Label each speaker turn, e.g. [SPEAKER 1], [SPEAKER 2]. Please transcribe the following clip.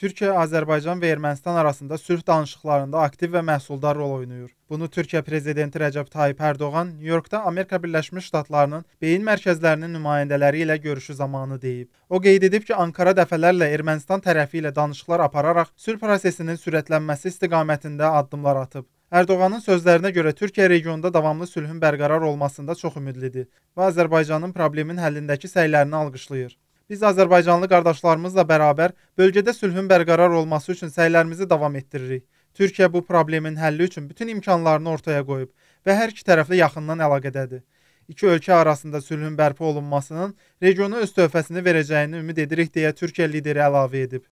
[SPEAKER 1] Türkiyə, Azərbaycan və Ermənistan arasında sülh danışıqlarında aktiv və məhsuldar rol oynayır. Bunu Türkiyə prezidenti Rəcəb Tayyip Ərdoğan Nyu-Yorkda Amerika Birləşmiş Ştatlarının beyin mərkəzlərinin nümayəndələri ilə görüşü zamanı deyib. O qeyd edib ki, Ankara dəfələrlə Ermənistan tərəfi ilə danışıqlar apararaq sülh prosesinin sürətlənməsi istiqamətində addımlar atıb. Ərdoğanın sözlərinə görə Türkiyə regionda davamlı sülhün bərqərar olmasında çox ümidlidir və Azərbaycanın problemin həllindəki səylərini alqışlayır. Biz azərbaycanlı qardaşlarımızla bərabər bölgədə sülhün bərqərar olması üçün səylərimizi davam etdiririk. Türkiyə bu problemin həlli üçün bütün imkanlarını ortaya qoyub və hər iki tərəfli yaxından əlaqədədir. İki ölkə arasında sülhün bərpa olunmasının regiona öz töhfəsini verəcəyini ümid edirik deyə Türkiyə lideri əlavə edib.